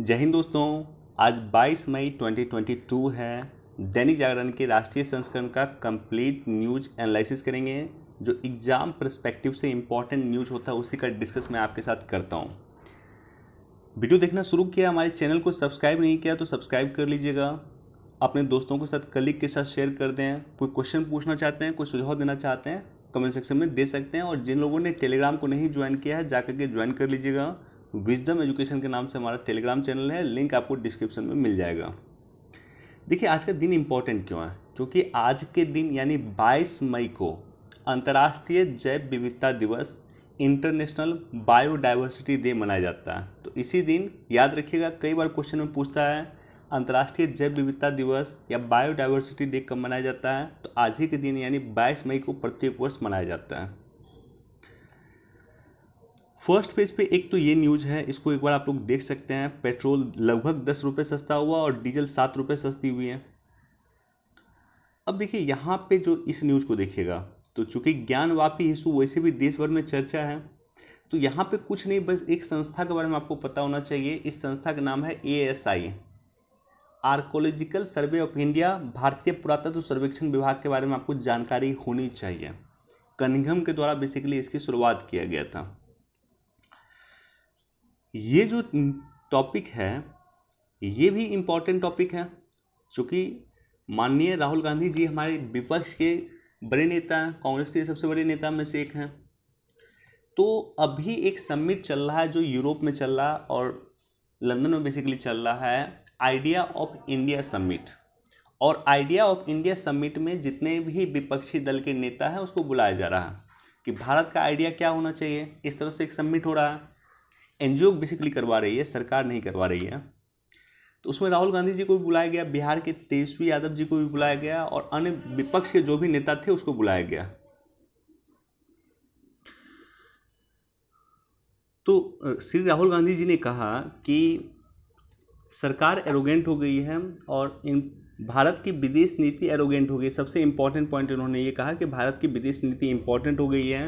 जय हिंद दोस्तों आज 22 मई 2022 है दैनिक जागरण के राष्ट्रीय संस्करण का कंप्लीट न्यूज एनालिसिस करेंगे जो एग्ज़ाम परस्पेक्टिव से इम्पॉर्टेंट न्यूज होता है उसी का डिस्कस मैं आपके साथ करता हूँ वीडियो देखना शुरू किया हमारे चैनल को सब्सक्राइब नहीं किया तो सब्सक्राइब कर लीजिएगा अपने दोस्तों के साथ कलीग के साथ शेयर कर दें कोई क्वेश्चन पूछना चाहते हैं कोई सुझाव देना चाहते हैं कमेंट सेक्शन में दे सकते हैं और जिन लोगों ने टेलीग्राम को नहीं ज्वाइन किया है जाकर के ज्वाइन कर लीजिएगा विजडम एजुकेशन के नाम से हमारा टेलीग्राम चैनल है लिंक आपको डिस्क्रिप्शन में मिल जाएगा देखिए आज का दिन इम्पोर्टेंट क्यों है क्योंकि आज के दिन यानी 22 मई को अंतर्राष्ट्रीय जैव विविधता दिवस इंटरनेशनल बायोडाइवर्सिटी डे मनाया जाता है तो इसी दिन याद रखिएगा कई बार क्वेश्चन में पूछता है अंतर्राष्ट्रीय जैव विविधता दिवस या बायोडाइवर्सिटी डे कब मनाया जाता है तो आज ही के दिन यानी 22 मई को प्रत्येक वर्ष मनाया जाता है फर्स्ट पेज पे एक तो ये न्यूज़ है इसको एक बार आप लोग देख सकते हैं पेट्रोल लगभग दस रुपये सस्ता हुआ और डीजल सात रुपये सस्ती हुई है अब देखिए यहाँ पे जो इस न्यूज़ को देखिएगा तो चूंकि वापी इशू वैसे भी देश भर में चर्चा है तो यहाँ पे कुछ नहीं बस एक संस्था के बारे में आपको पता होना चाहिए इस संस्था का नाम है A S I archaeological survey of India भारतीय पुरातत्व सर्वेक्षण विभाग के बारे में आपको जानकारी होनी चाहिए कनिघम के द्वारा बेसिकली इसकी शुरुआत किया गया था ये जो टॉपिक है ये भी इम्पॉर्टेंट टॉपिक है चूँकि माननीय राहुल गांधी जी हमारे विपक्ष के बड़े नेता हैं कांग्रेस के सबसे बड़े नेता में से एक हैं तो अभी एक समिट चल रहा है जो यूरोप में चल रहा है और लंदन में बेसिकली चल रहा है आइडिया ऑफ इंडिया समिट और आइडिया ऑफ इंडिया समिट में जितने भी विपक्षी दल के नेता हैं उसको बुलाया जा रहा है कि भारत का आइडिया क्या होना चाहिए इस तरह से एक समिट हो रहा है एन बेसिकली करवा रही है सरकार नहीं करवा रही है तो उसमें राहुल गांधी जी को भी बुलाया गया बिहार के तेजस्वी यादव जी को भी बुलाया गया और अन्य विपक्ष के जो भी नेता थे उसको बुलाया गया तो श्री राहुल गांधी जी ने कहा कि सरकार एरोगेंट हो गई है और इन भारत की विदेश नीति एरोगेंट हो गई सबसे इम्पॉर्टेंट पॉइंट इन्होंने ये कहा कि भारत की विदेश नीति इम्पॉर्टेंट हो गई है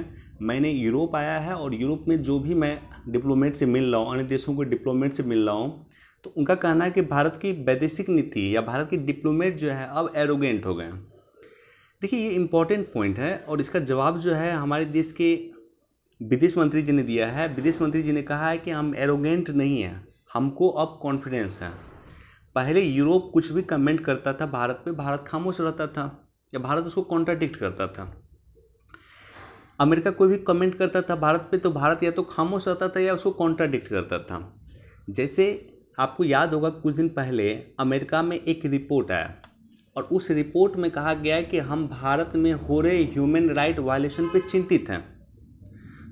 मैंने यूरोप आया है और यूरोप में जो भी मैं डिप्लोमेट से मिल रहा हूँ अन्य देशों के डिप्लोमेट से मिल रहा हूँ तो उनका कहना है कि भारत की वैदेशिक नीति या भारत की डिप्लोमेट जो है अब एरोगेंट हो गए देखिए ये इम्पॉर्टेंट पॉइंट है और इसका जवाब जो है हमारे देश के विदेश मंत्री जी ने दिया है विदेश मंत्री जी ने कहा है कि हम एरोगेंट नहीं हैं हमको अब कॉन्फिडेंस है पहले यूरोप कुछ भी कमेंट करता था भारत पे भारत खामोश रहता था या भारत उसको कॉन्ट्राडिक्ट करता था अमेरिका कोई भी कमेंट करता था भारत पे तो भारत या तो खामोश रहता था या उसको कॉन्ट्राडिक्ट करता था जैसे आपको याद होगा कुछ दिन पहले अमेरिका में एक रिपोर्ट आया और उस रिपोर्ट में कहा गया है कि हम भारत में हो रहे ह्यूमन राइट वायलेशन पे चिंतित हैं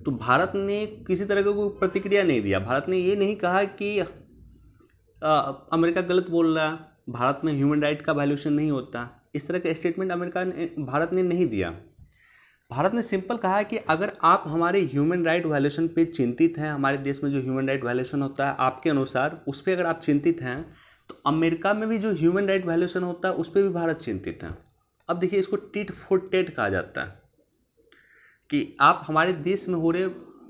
तो भारत ने किसी तरह का कोई प्रतिक्रिया नहीं दिया भारत ने ये नहीं कहा कि आ, अमेरिका गलत बोल रहा भारत में ह्यूमन राइट का वायलेशन नहीं होता इस तरह का स्टेटमेंट अमेरिका ने भारत ने नहीं दिया भारत ने सिंपल कहा है कि अगर आप हमारे ह्यूमन राइट वायलेशन पे चिंतित हैं हमारे देश में जो ह्यूमन राइट वायलेशन होता है आपके अनुसार उस पर अगर आप चिंतित हैं तो अमेरिका में भी जो ह्यूमन राइट वायलेशन होता है उस पर भी भारत चिंतित है अब देखिए इसको टिट फॉर टेट कहा जाता है कि आप हमारे देश में हो रहे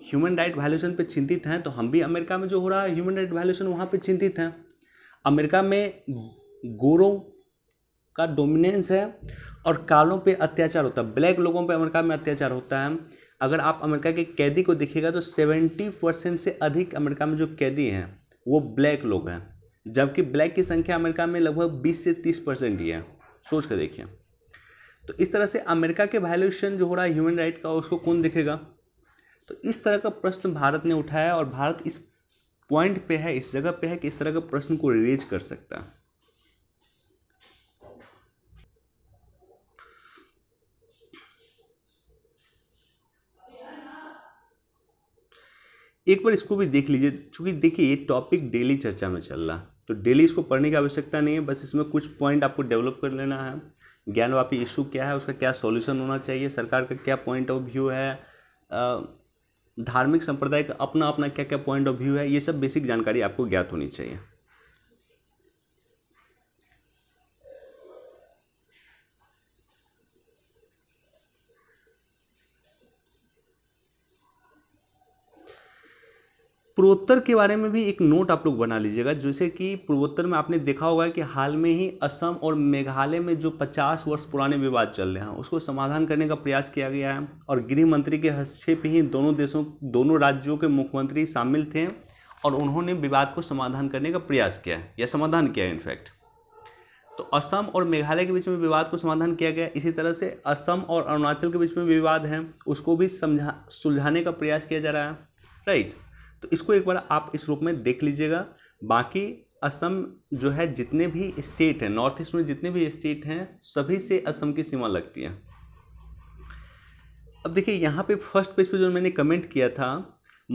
ह्यूमन राइट वायलेशन पे चिंतित हैं तो हम भी अमेरिका में जो हो रहा है ह्यूमन राइट वायलेशन वहाँ पे चिंतित हैं अमेरिका में गोरों का डोमिनेंस है और कालों पे अत्याचार होता है ब्लैक लोगों पे अमेरिका में अत्याचार होता है अगर आप अमेरिका के कैदी को देखिएगा तो सेवेंटी परसेंट से अधिक अमेरिका में जो कैदी हैं वो ब्लैक लोग हैं जबकि ब्लैक की संख्या अमेरिका में लगभग बीस से तीस परसेंट ही है सोच कर देखिए तो इस तरह से अमेरिका के वायलेशन जो हो रहा है ह्यूमन राइट का उसको कौन देखेगा तो इस तरह का प्रश्न भारत ने उठाया और भारत इस पॉइंट पर है इस जगह पर है कि इस तरह का प्रश्न को रिलेज कर सकता है एक बार इसको भी देख लीजिए चूँकि देखिए ये टॉपिक डेली चर्चा में चल रहा है तो डेली इसको पढ़ने की आवश्यकता नहीं है बस इसमें कुछ पॉइंट आपको डेवलप कर लेना है ज्ञानवापी इशू क्या है उसका क्या सॉल्यूशन होना चाहिए सरकार का क्या पॉइंट ऑफ व्यू है धार्मिक संप्रदाय का अपना अपना क्या क्या पॉइंट ऑफ व्यू है ये सब बेसिक जानकारी आपको ज्ञात होनी चाहिए पूर्वोत्तर के बारे में भी एक नोट आप लोग बना लीजिएगा जैसे कि पूर्वोत्तर में आपने देखा होगा कि हाल में ही असम और मेघालय में जो 50 वर्ष पुराने विवाद चल रहे हैं हाँ, उसको समाधान करने का प्रयास किया गया है और गृह मंत्री के हस्तक्षेप ही दोनों देशों दोनों राज्यों के मुख्यमंत्री शामिल थे और उन्होंने विवाद को समाधान करने का प्रयास किया है या समाधान किया है इनफैक्ट तो असम और मेघालय के बीच में विवाद को समाधान किया गया इसी तरह से असम और अरुणाचल के बीच में विवाद है उसको भी समझा सुलझाने का प्रयास किया जा रहा है राइट right. तो इसको एक बार आप इस रूप में देख लीजिएगा बाकी असम जो है जितने भी स्टेट हैं नॉर्थ ईस्ट में जितने भी स्टेट हैं सभी से असम की सीमा लगती है अब देखिए यहाँ पे फर्स्ट पेज पे जो मैंने कमेंट किया था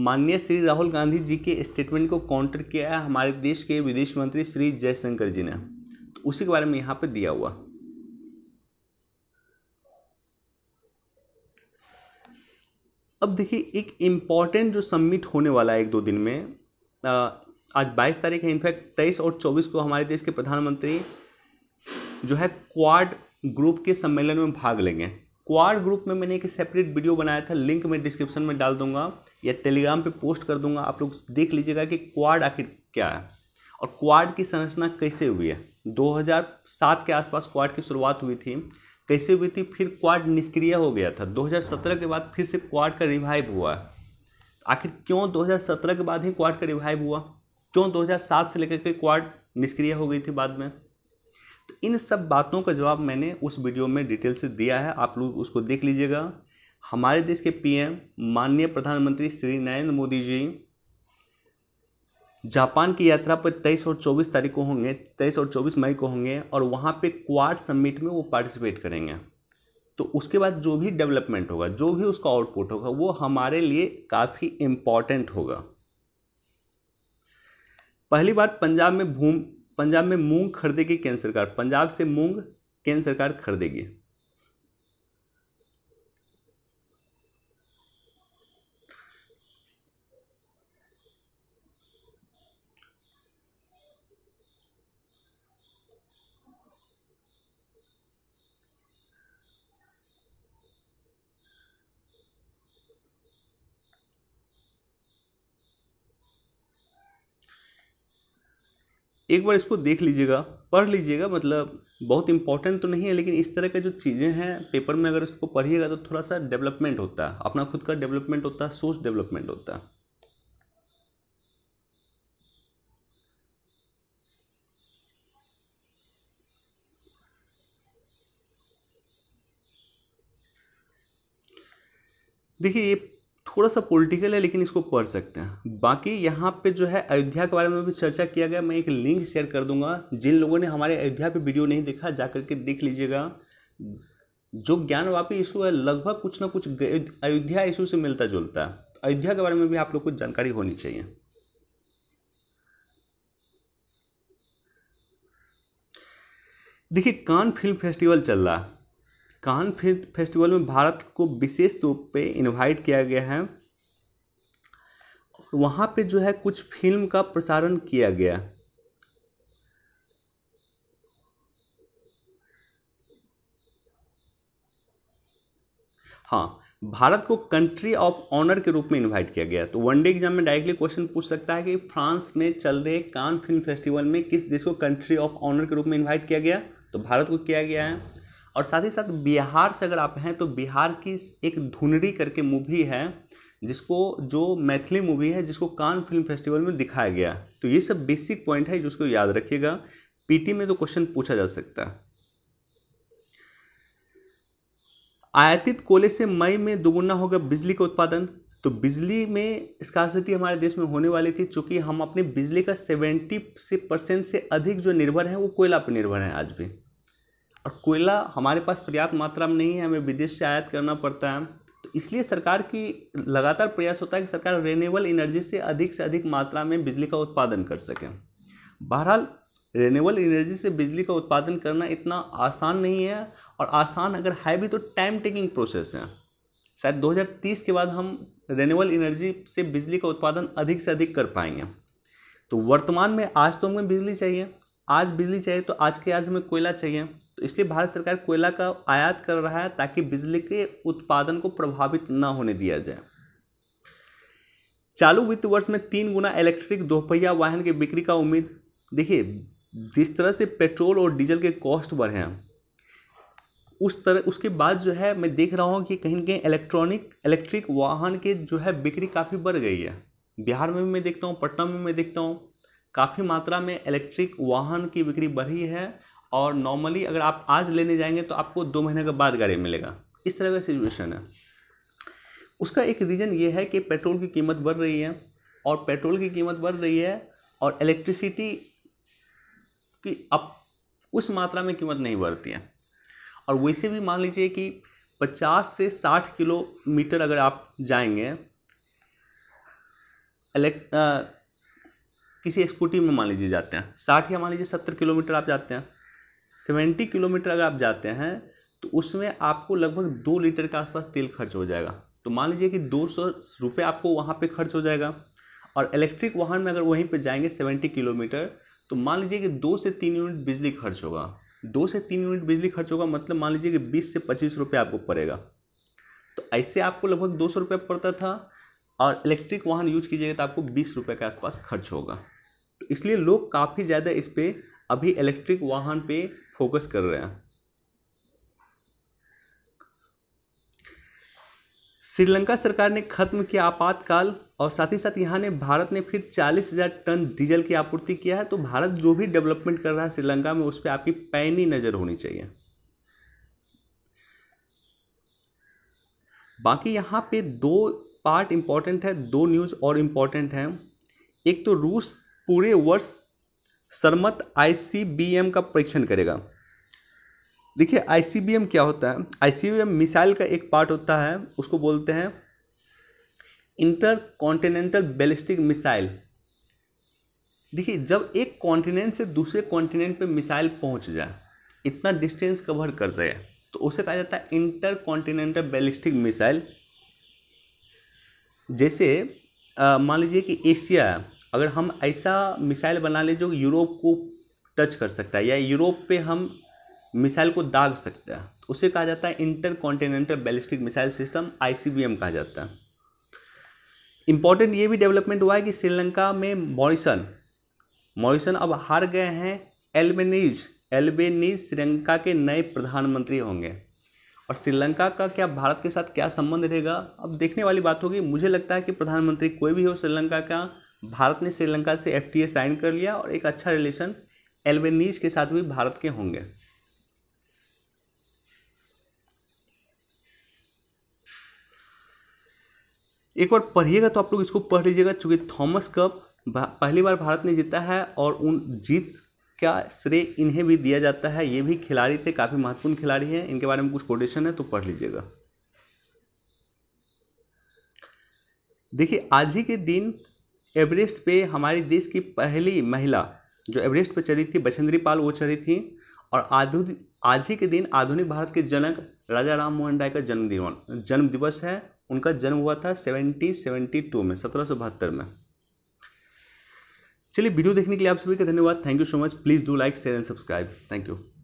माननीय श्री राहुल गांधी जी के स्टेटमेंट को काउंटर किया है हमारे देश के विदेश मंत्री श्री जयशंकर जी ने तो उसी के बारे में यहाँ पे दिया हुआ अब देखिए एक इम्पॉर्टेंट जो सम्मिट होने वाला है एक दो दिन में आज 22 तारीख है इनफैक्ट 23 और 24 को हमारे देश के प्रधानमंत्री जो है क्वाड ग्रुप के सम्मेलन में भाग लेंगे क्वाड ग्रुप में मैंने एक सेपरेट वीडियो बनाया था लिंक मैं डिस्क्रिप्शन में डाल दूंगा या टेलीग्राम पे पोस्ट कर दूंगा आप लोग देख लीजिएगा कि क्वाड आखिर क्या है और क्वाड की संरचना कैसे हुई है 2007 के आसपास क्वाड की शुरुआत हुई थी कैसे हुई थी फिर क्वाड निष्क्रिय हो गया था 2017 के बाद फिर से क्वाड का रिवाइव हुआ आखिर क्यों 2017 के बाद ही क्वाड का रिवाइव हुआ क्यों 2007 से लेकर के क्वाड निष्क्रिय हो गई थी बाद में तो इन सब बातों का जवाब मैंने उस वीडियो में डिटेल से दिया है आप लोग उसको देख लीजिएगा हमारे देश के पीएम माननीय प्रधानमंत्री श्री नरेंद्र मोदी जी जापान की यात्रा पर 23 और 24 तारीख को होंगे 23 और 24 मई को होंगे और वहाँ पे क्वाड समिट में वो पार्टिसिपेट करेंगे तो उसके बाद जो भी डेवलपमेंट होगा जो भी उसका आउटपुट होगा वो हमारे लिए काफ़ी इम्पॉर्टेंट होगा पहली बात पंजाब में भूम पंजाब में मूंग खरीदेगी केंद्र सरकार पंजाब से मूंग केंद्र सरकार खरीदेगी एक बार इसको देख लीजिएगा पढ़ लीजिएगा मतलब बहुत इंपॉर्टेंट तो नहीं है लेकिन इस तरह का जो चीज़ें हैं पेपर में अगर इसको पढ़िएगा तो थोड़ा सा डेवलपमेंट होता है अपना खुद का डेवलपमेंट होता है सोच डेवलपमेंट होता है देखिए ये थोड़ा सा पॉलिटिकल है लेकिन इसको पढ़ सकते हैं बाकी यहाँ पे जो है अयोध्या के बारे में भी चर्चा किया गया मैं एक लिंक शेयर कर दूंगा जिन लोगों ने हमारे अयोध्या पे वीडियो नहीं देखा जा करके देख लीजिएगा जो ज्ञानवापी इशू है लगभग कुछ ना कुछ अयोध्या इशू से मिलता जुलता है अयोध्या के बारे में भी आप लोग को जानकारी होनी चाहिए देखिए कान फिल्म फेस्टिवल चल रहा है कान फेस्टिवल में भारत को विशेष तौर पे इनवाइट किया गया है वहाँ पे जो है कुछ फिल्म का प्रसारण किया गया हाँ भारत को कंट्री ऑफ ऑनर के रूप में इनवाइट किया गया तो वनडे एग्जाम में डायरेक्टली क्वेश्चन पूछ सकता है कि फ्रांस में चल रहे कान फिल्म फेस्टिवल में किस देश को कंट्री ऑफ ऑनर के रूप में इनवाइट किया गया तो भारत को किया गया है और साथ ही साथ बिहार से अगर आप हैं तो बिहार की एक धुनरी करके मूवी है जिसको जो मैथिली मूवी है जिसको कान फिल्म फेस्टिवल में दिखाया गया तो ये सब बेसिक पॉइंट है जिसको याद रखिएगा पीटी में तो क्वेश्चन पूछा जा सकता है आयातित कोले से मई में दोगुना होगा बिजली का उत्पादन तो बिजली में स्कासिटी हमारे देश में होने वाली थी चूंकि हम अपने बिजली का सेवेंटी से परसेंट से अधिक जो निर्भर है वो कोयला पर निर्भर है आज भी और कोयला हमारे पास पर्याप्त मात्रा में नहीं है हमें विदेश से आयात करना पड़ता है तो इसलिए सरकार की लगातार प्रयास होता है कि सरकार रेनेबल एनर्जी से अधिक से अधिक मात्रा में बिजली का उत्पादन कर सके बहरहाल रेनेबल एनर्जी से बिजली का उत्पादन करना इतना आसान नहीं है और आसान अगर है भी तो टाइम टेकिंग प्रोसेस है शायद 2030 के बाद हम रेनेबल एनर्जी से बिजली का उत्पादन अधिक से अधिक कर पाएंगे तो वर्तमान में आज तो हमें बिजली चाहिए आज बिजली चाहिए तो आज के आज हमें कोयला चाहिए तो इसलिए भारत सरकार कोयला का आयात कर रहा है ताकि बिजली के उत्पादन को प्रभावित न होने दिया जाए चालू वित्त वर्ष में तीन गुना इलेक्ट्रिक दोपहिया वाहन की बिक्री का उम्मीद देखिए जिस तरह से पेट्रोल और डीजल के कॉस्ट बढ़े हैं उस तरह उसके बाद जो है मैं देख रहा हूँ कि कहीं कहीं इलेक्ट्रॉनिक इलेक्ट्रिक वाहन के जो है बिक्री काफ़ी बढ़ गई है बिहार में भी मैं देखता हूँ पटना में मैं देखता हूँ काफ़ी मात्रा में इलेक्ट्रिक वाहन की बिक्री बढ़ी है और नॉर्मली अगर आप आज लेने जाएंगे तो आपको दो महीने के बाद गाड़ी मिलेगा इस तरह का सिचुएशन है उसका एक रीज़न ये है कि पेट्रोल की कीमत बढ़ रही है और पेट्रोल की कीमत बढ़ रही है और इलेक्ट्रिसिटी की अब उस मात्रा में कीमत नहीं बढ़ती है और वैसे भी मान लीजिए कि 50 से 60 किलोमीटर अगर आप जाएंगे इलेक्ट किसी स्कूटी में मान लीजिए जाते हैं साठ या मान लीजिए सत्तर किलोमीटर आप जाते हैं सेवेंटी किलोमीटर अगर आप जाते हैं तो उसमें आपको लगभग दो लीटर के आसपास तेल खर्च हो जाएगा तो मान लीजिए कि दो सौ रुपये आपको वहाँ पर खर्च हो जाएगा और इलेक्ट्रिक वाहन में अगर वहीं पर जाएंगे सेवेंटी किलोमीटर तो मान लीजिए कि दो से तीन यूनिट बिजली खर्च होगा दो से तीन यूनिट बिजली खर्च होगा मतलब मान लीजिए कि बीस से पच्चीस रुपये आपको पड़ेगा तो ऐसे आपको लगभग दो सौ रुपये पड़ता था और इलेक्ट्रिक वाहन यूज कीजिएगा तो आपको बीस रुपये के आसपास खर्च होगा तो इसलिए लोग काफ़ी ज़्यादा इस पर अभी इलेक्ट्रिक वाहन पर फोकस कर रहे हैं श्रीलंका सरकार ने खत्म किया आपातकाल और साथ ही साथ यहाँ ने भारत ने फिर चालीस हज़ार टन डीजल की आपूर्ति किया है तो भारत जो भी डेवलपमेंट कर रहा है श्रीलंका में उस पर आपकी पैनी नज़र होनी चाहिए बाकी यहाँ पे दो पार्ट इम्पॉर्टेंट है दो न्यूज़ और इम्पॉर्टेंट हैं एक तो रूस पूरे वर्ष सरमत आईसीबीएम का परीक्षण करेगा देखिए आईसीबीएम क्या होता है आईसीबीएम मिसाइल का एक पार्ट होता है उसको बोलते हैं इंटर कॉन्टिनेंटल बैलिस्टिक मिसाइल देखिए जब एक कॉन्टिनेंट से दूसरे कॉन्टिनेंट पे मिसाइल पहुंच जाए इतना डिस्टेंस कवर कर जाए तो उसे कहा जाता है इंटर कॉन्टिनेंटल बैलिस्टिक मिसाइल जैसे मान लीजिए कि एशिया है अगर हम ऐसा मिसाइल बना लें जो यूरोप को टच कर सकता है या यूरोप पे हम मिसाइल को दाग हैं तो उसे कहा जाता है intercontinental ballistic missile system ICBM कहा जाता है इंपॉर्टेंट ये भी डेवलपमेंट हुआ है कि श्रीलंका में मॉरिसन मॉरिसन अब हार गए हैं एल्बेनीज एल्बेनीज श्रीलंका के नए प्रधानमंत्री होंगे और श्रीलंका का क्या भारत के साथ क्या संबंध रहेगा अब देखने वाली बात होगी मुझे लगता है कि प्रधानमंत्री कोई भी हो श्रीलंका का भारत ने श्रीलंका से एफ साइन कर लिया और एक अच्छा रिलेशन एल्बेनीज के साथ भी भारत के होंगे एक बार पढ़िएगा तो आप लोग इसको पढ़ लीजिएगा चूंकि थॉमस कप पहली बार भारत ने जीता है और उन जीत का श्रेय इन्हें भी दिया जाता है ये भी खिलाड़ी थे काफ़ी महत्वपूर्ण खिलाड़ी हैं इनके बारे में कुछ कोटेशन है तो पढ़ लीजिएगा देखिए आज ही के दिन एवरेस्ट पे हमारे देश की पहली महिला जो एवरेस्ट पर चढ़ी थी बछेंद्री पाल वो चढ़ी थी और आधुनिक आज ही के दिन आधुनिक भारत के जनक राजा राम मोहन राय का जन्मदिन जन्म दिवस है उनका जन्म हुआ था सेवनटीन सेवेंटी टू में सत्रह सौ बहत्तर में चलिए वीडियो देखने के लिए आप सभी का धन्यवाद thank you so much please do like share and subscribe thank you